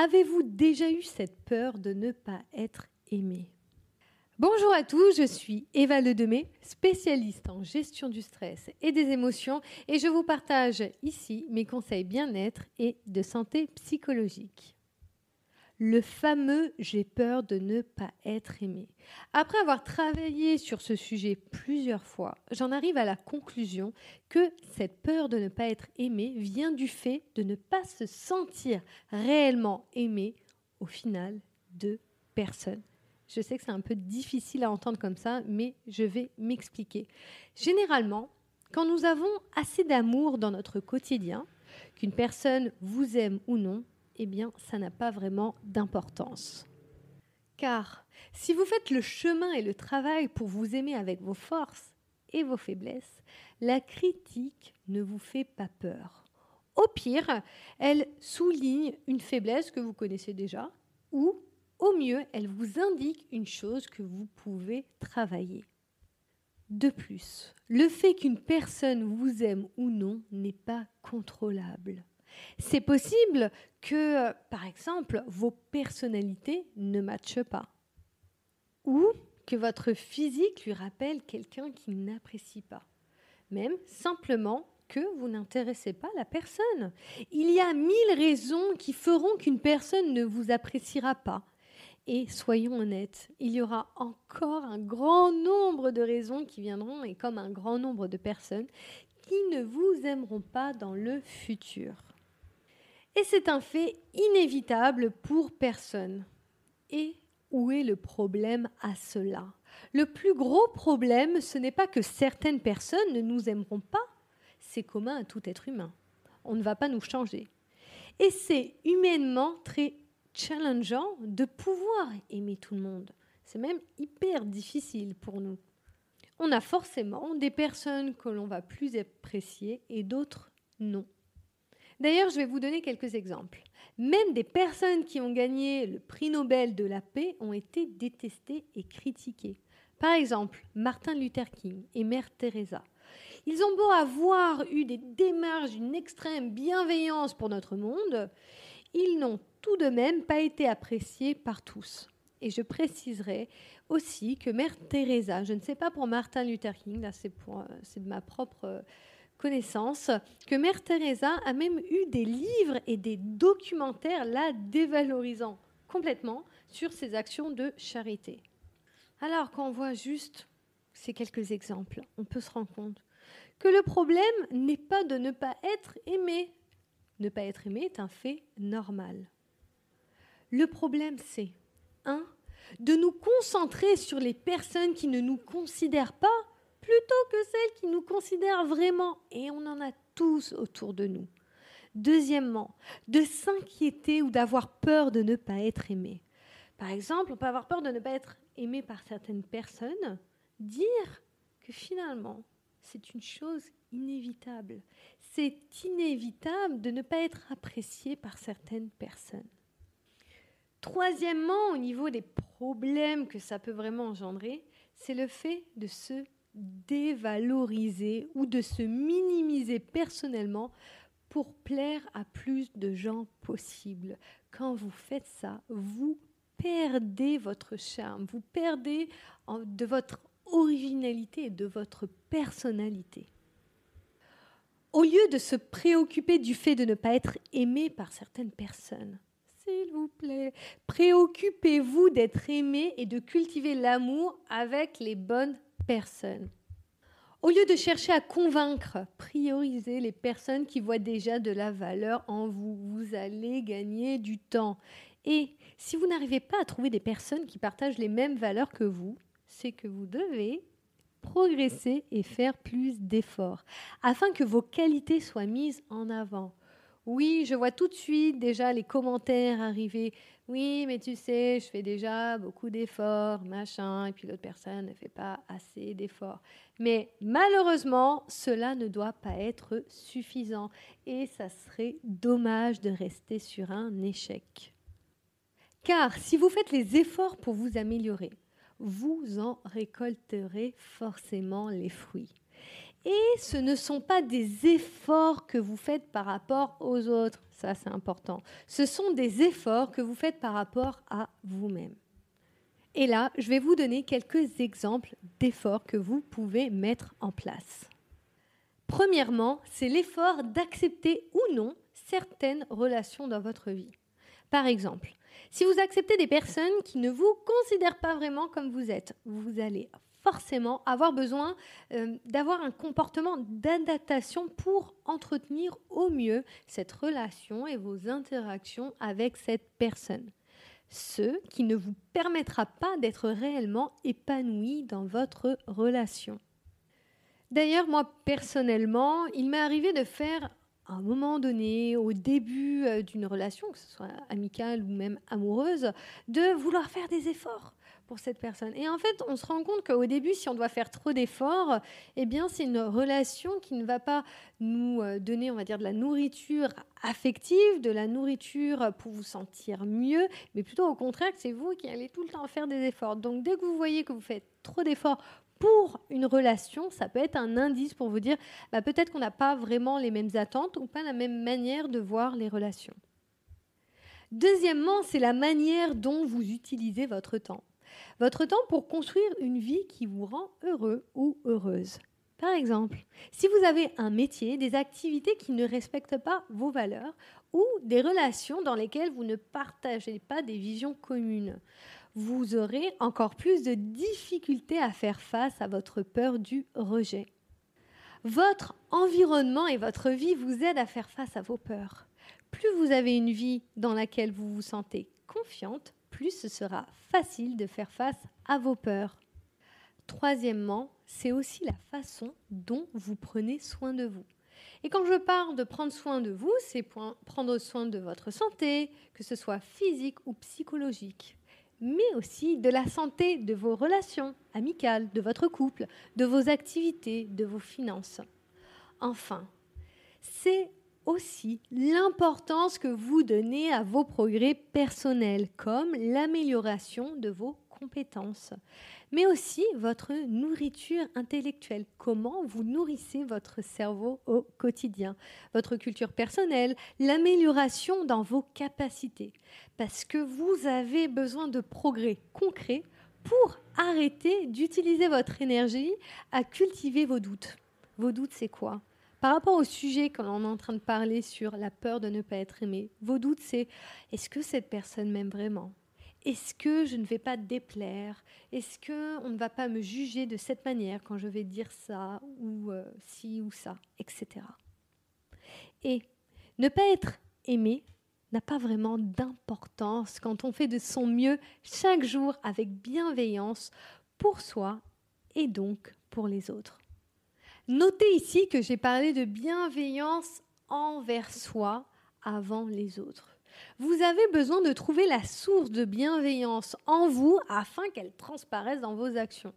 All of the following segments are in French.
Avez-vous déjà eu cette peur de ne pas être aimé Bonjour à tous, je suis Eva Ledemé, spécialiste en gestion du stress et des émotions, et je vous partage ici mes conseils bien-être et de santé psychologique le fameux j'ai peur de ne pas être aimé. Après avoir travaillé sur ce sujet plusieurs fois, j'en arrive à la conclusion que cette peur de ne pas être aimé vient du fait de ne pas se sentir réellement aimé au final de personne. Je sais que c'est un peu difficile à entendre comme ça, mais je vais m'expliquer. Généralement, quand nous avons assez d'amour dans notre quotidien, qu'une personne vous aime ou non, eh bien, ça n'a pas vraiment d'importance. Car si vous faites le chemin et le travail pour vous aimer avec vos forces et vos faiblesses, la critique ne vous fait pas peur. Au pire, elle souligne une faiblesse que vous connaissez déjà ou au mieux, elle vous indique une chose que vous pouvez travailler. De plus, le fait qu'une personne vous aime ou non n'est pas contrôlable. C'est possible que, euh, par exemple, vos personnalités ne matchent pas. Ou que votre physique lui rappelle quelqu'un qu'il n'apprécie pas. Même simplement que vous n'intéressez pas la personne. Il y a mille raisons qui feront qu'une personne ne vous appréciera pas. Et soyons honnêtes, il y aura encore un grand nombre de raisons qui viendront, et comme un grand nombre de personnes, qui ne vous aimeront pas dans le futur. Et c'est un fait inévitable pour personne. Et où est le problème à cela Le plus gros problème, ce n'est pas que certaines personnes ne nous aimeront pas, c'est commun à tout être humain. On ne va pas nous changer. Et c'est humainement très challengeant de pouvoir aimer tout le monde. C'est même hyper difficile pour nous. On a forcément des personnes que l'on va plus apprécier et d'autres non. D'ailleurs, je vais vous donner quelques exemples. Même des personnes qui ont gagné le prix Nobel de la paix ont été détestées et critiquées. Par exemple, Martin Luther King et Mère Teresa. Ils ont beau avoir eu des démarches d'une extrême bienveillance pour notre monde, ils n'ont tout de même pas été appréciés par tous. Et je préciserai aussi que Mère Teresa, je ne sais pas pour Martin Luther King, là c'est, pour, euh, c'est de ma propre euh, connaissance que Mère Teresa a même eu des livres et des documentaires la dévalorisant complètement sur ses actions de charité. Alors on voit juste ces quelques exemples, on peut se rendre compte que le problème n'est pas de ne pas être aimé. Ne pas être aimé est un fait normal. Le problème, c'est un, De nous concentrer sur les personnes qui ne nous considèrent pas plutôt que celles qui nous considèrent vraiment, et on en a tous autour de nous. Deuxièmement, de s'inquiéter ou d'avoir peur de ne pas être aimé. Par exemple, on peut avoir peur de ne pas être aimé par certaines personnes, dire que finalement, c'est une chose inévitable. C'est inévitable de ne pas être apprécié par certaines personnes. Troisièmement, au niveau des problèmes que ça peut vraiment engendrer, c'est le fait de se dévaloriser ou de se minimiser personnellement pour plaire à plus de gens possible. Quand vous faites ça, vous perdez votre charme, vous perdez de votre originalité et de votre personnalité. Au lieu de se préoccuper du fait de ne pas être aimé par certaines personnes, s'il vous plaît, préoccupez-vous d'être aimé et de cultiver l'amour avec les bonnes personnes. Au lieu de chercher à convaincre, priorisez les personnes qui voient déjà de la valeur en vous. Vous allez gagner du temps. Et si vous n'arrivez pas à trouver des personnes qui partagent les mêmes valeurs que vous, c'est que vous devez progresser et faire plus d'efforts afin que vos qualités soient mises en avant. Oui, je vois tout de suite déjà les commentaires arriver oui, mais tu sais, je fais déjà beaucoup d'efforts, machin, et puis l'autre personne ne fait pas assez d'efforts. Mais malheureusement, cela ne doit pas être suffisant et ça serait dommage de rester sur un échec. Car si vous faites les efforts pour vous améliorer, vous en récolterez forcément les fruits. Et ce ne sont pas des efforts que vous faites par rapport aux autres, ça c'est important. Ce sont des efforts que vous faites par rapport à vous-même. Et là, je vais vous donner quelques exemples d'efforts que vous pouvez mettre en place. Premièrement, c'est l'effort d'accepter ou non certaines relations dans votre vie. Par exemple, si vous acceptez des personnes qui ne vous considèrent pas vraiment comme vous êtes, vous allez forcément avoir besoin euh, d'avoir un comportement d'adaptation pour entretenir au mieux cette relation et vos interactions avec cette personne. Ce qui ne vous permettra pas d'être réellement épanoui dans votre relation. D'ailleurs, moi personnellement, il m'est arrivé de faire à un moment donné, au début euh, d'une relation, que ce soit amicale ou même amoureuse, de vouloir faire des efforts pour cette personne. Et en fait, on se rend compte qu'au début, si on doit faire trop d'efforts, eh bien, c'est une relation qui ne va pas nous euh, donner, on va dire, de la nourriture affective, de la nourriture pour vous sentir mieux, mais plutôt au contraire c'est vous qui allez tout le temps faire des efforts. Donc, dès que vous voyez que vous faites trop d'efforts pour une relation, ça peut être un indice pour vous dire bah, peut-être qu'on n'a pas vraiment les mêmes attentes ou pas la même manière de voir les relations. Deuxièmement, c'est la manière dont vous utilisez votre temps votre temps pour construire une vie qui vous rend heureux ou heureuse. Par exemple, si vous avez un métier, des activités qui ne respectent pas vos valeurs ou des relations dans lesquelles vous ne partagez pas des visions communes, vous aurez encore plus de difficultés à faire face à votre peur du rejet. Votre environnement et votre vie vous aident à faire face à vos peurs. Plus vous avez une vie dans laquelle vous vous sentez confiante, plus ce sera facile de faire face à vos peurs. Troisièmement, c'est aussi la façon dont vous prenez soin de vous. Et quand je parle de prendre soin de vous, c'est prendre soin de votre santé, que ce soit physique ou psychologique, mais aussi de la santé de vos relations amicales, de votre couple, de vos activités, de vos finances. Enfin, c'est aussi l'importance que vous donnez à vos progrès personnels, comme l'amélioration de vos compétences, mais aussi votre nourriture intellectuelle, comment vous nourrissez votre cerveau au quotidien, votre culture personnelle, l'amélioration dans vos capacités, parce que vous avez besoin de progrès concrets pour arrêter d'utiliser votre énergie à cultiver vos doutes. Vos doutes, c'est quoi par rapport au sujet qu'on est en train de parler sur la peur de ne pas être aimé, vos doutes, c'est est-ce que cette personne m'aime vraiment Est-ce que je ne vais pas déplaire Est-ce que on ne va pas me juger de cette manière quand je vais dire ça ou si euh, ci ou ça, etc. Et ne pas être aimé n'a pas vraiment d'importance quand on fait de son mieux chaque jour avec bienveillance pour soi et donc pour les autres. Notez ici que j'ai parlé de bienveillance envers soi avant les autres. Vous avez besoin de trouver la source de bienveillance en vous afin qu'elle transparaisse dans vos actions.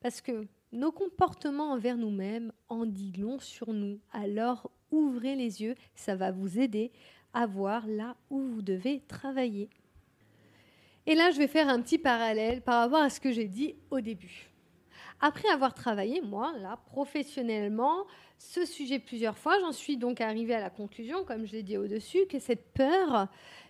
Parce que nos comportements envers nous-mêmes en disent long sur nous. Alors ouvrez les yeux, ça va vous aider à voir là où vous devez travailler. Et là, je vais faire un petit parallèle par rapport à ce que j'ai dit au début. Après avoir travaillé, moi, là, professionnellement, ce sujet plusieurs fois, j'en suis donc arrivée à la conclusion, comme je l'ai dit au-dessus, que cette peur,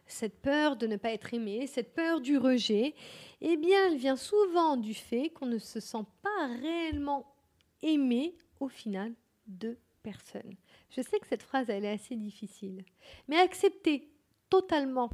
cette peur de ne pas être aimé, cette peur du rejet, eh bien, elle vient souvent du fait qu'on ne se sent pas réellement aimé au final de personne. Je sais que cette phrase, elle est assez difficile, mais accepter totalement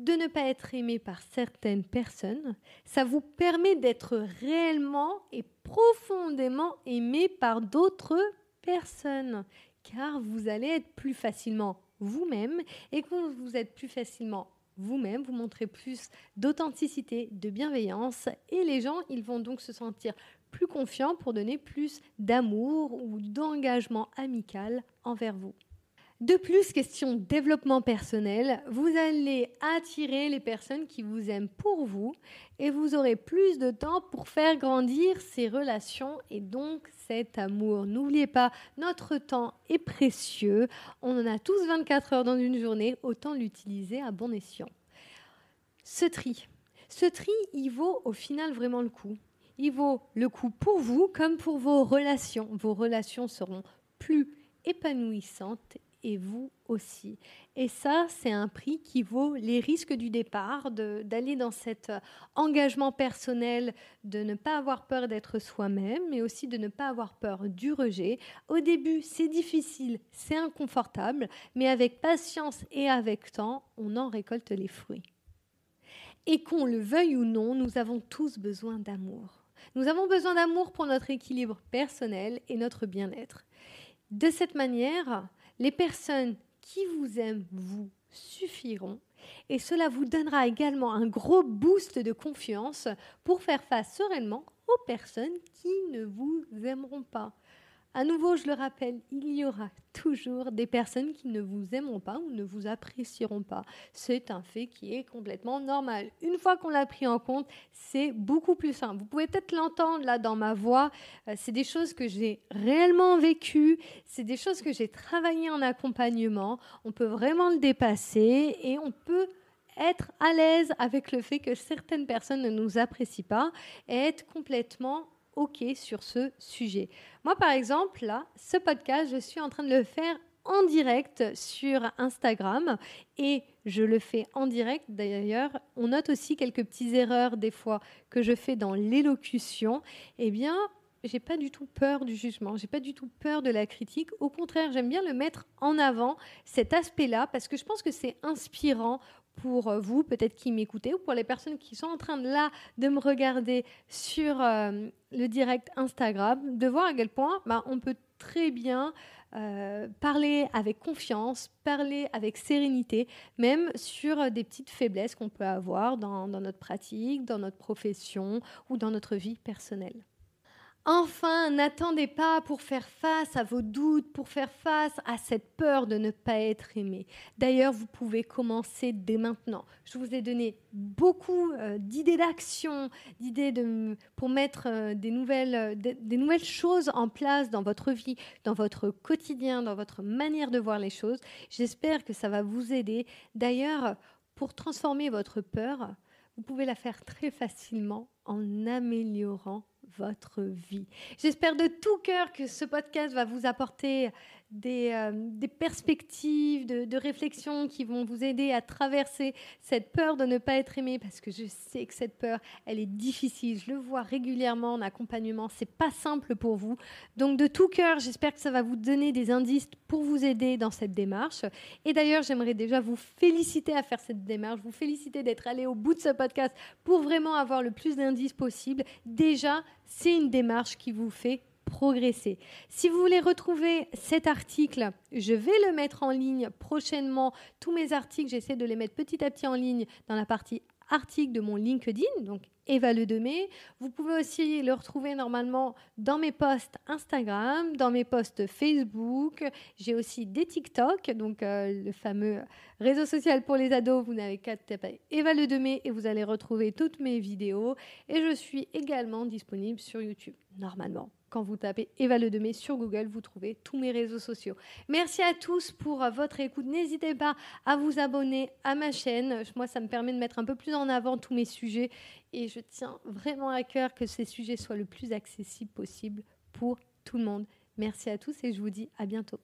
de ne pas être aimé par certaines personnes, ça vous permet d'être réellement et profondément aimé par d'autres personnes, car vous allez être plus facilement vous-même, et quand vous êtes plus facilement vous-même, vous montrez plus d'authenticité, de bienveillance, et les gens, ils vont donc se sentir plus confiants pour donner plus d'amour ou d'engagement amical envers vous. De plus, question développement personnel, vous allez attirer les personnes qui vous aiment pour vous et vous aurez plus de temps pour faire grandir ces relations et donc cet amour. N'oubliez pas, notre temps est précieux. On en a tous 24 heures dans une journée, autant l'utiliser à bon escient. Ce tri, ce tri, il vaut au final vraiment le coup. Il vaut le coup pour vous comme pour vos relations. Vos relations seront plus épanouissantes et vous aussi. Et ça, c'est un prix qui vaut les risques du départ, d'aller dans cet euh, engagement personnel, de ne pas avoir peur d'être soi-même, mais aussi de ne pas avoir peur du rejet. Au début, c'est difficile, c'est inconfortable, mais avec patience et avec temps, on en récolte les fruits. Et qu'on le veuille ou non, nous avons tous besoin d'amour. Nous avons besoin d'amour pour notre équilibre personnel et notre bien-être. De cette manière, les personnes qui vous aiment vous suffiront et cela vous donnera également un gros boost de confiance pour faire face sereinement aux personnes qui ne vous aimeront pas. À nouveau, je le rappelle, il y aura toujours des personnes qui ne vous aimeront pas ou ne vous apprécieront pas. C'est un fait qui est complètement normal. Une fois qu'on l'a pris en compte, c'est beaucoup plus simple. Vous pouvez peut-être l'entendre là dans ma voix. Euh, c'est des choses que j'ai réellement vécues. C'est des choses que j'ai travaillées en accompagnement. On peut vraiment le dépasser et on peut être à l'aise avec le fait que certaines personnes ne nous apprécient pas et être complètement OK sur ce sujet. Moi, par exemple, là, ce podcast, je suis en train de le faire en direct sur Instagram et je le fais en direct d'ailleurs. On note aussi quelques petites erreurs des fois que je fais dans l'élocution. Eh bien, j'ai pas du tout peur du jugement, j'ai pas du tout peur de la critique. Au contraire, j'aime bien le mettre en avant, cet aspect-là, parce que je pense que c'est inspirant pour euh, vous, peut-être qui m'écoutez, ou pour les personnes qui sont en train de là de me regarder sur euh, le direct Instagram, de voir à quel point ben, on peut très bien euh, parler avec confiance, parler avec sérénité, même sur des petites faiblesses qu'on peut avoir dans notre pratique, dans notre profession ou dans notre vie personnelle. Enfin, n'attendez pas pour faire face à vos doutes, pour faire face à cette peur de ne pas être aimé. D'ailleurs, vous pouvez commencer dès maintenant. Je vous ai donné beaucoup euh, d'idées d'action, d'idées pour mettre euh, euh, des nouvelles choses en place dans votre vie, dans votre quotidien, dans votre manière de voir les choses. J'espère que ça va vous aider. D'ailleurs, pour transformer votre peur, vous pouvez la faire très facilement en améliorant votre vie. J'espère de tout cœur que ce podcast va vous apporter euh, des, perspectives, de, réflexions réflexion qui vont vous aider à traverser cette peur de ne pas être aimé, parce que je sais que cette peur, elle est difficile. Je le vois régulièrement en accompagnement, c'est pas simple pour vous. Donc de tout cœur, j'espère que ça va vous donner des indices pour vous aider dans cette démarche. Et d'ailleurs, j'aimerais déjà vous féliciter à faire cette démarche, vous féliciter d'être allé au bout de ce podcast pour vraiment avoir le plus d'indices possible. Déjà, c'est une démarche qui vous fait progresser. Si vous voulez retrouver cet article, je vais le mettre en ligne prochainement. Tous mes articles, j'essaie de les mettre petit à petit en ligne dans la partie article de mon LinkedIn, donc Eva Le mai Vous pouvez aussi le retrouver normalement dans mes posts Instagram, dans mes posts Facebook. J'ai aussi des TikTok, donc euh, le fameux réseau social pour les ados. Vous n'avez qu'à taper Eva Le mai et vous allez retrouver toutes mes vidéos. Et je suis également disponible sur YouTube, normalement. Quand vous tapez Eva Le sur Google, vous trouvez tous mes réseaux sociaux. Merci à tous pour euh, votre écoute. N'hésitez pas à vous abonner à ma chaîne. Moi, ça me permet de mettre un peu plus en avant tous mes sujets et je tiens vraiment à cœur que ces sujets soient le plus accessibles possible pour tout le monde. Merci à tous et je vous dis à bientôt.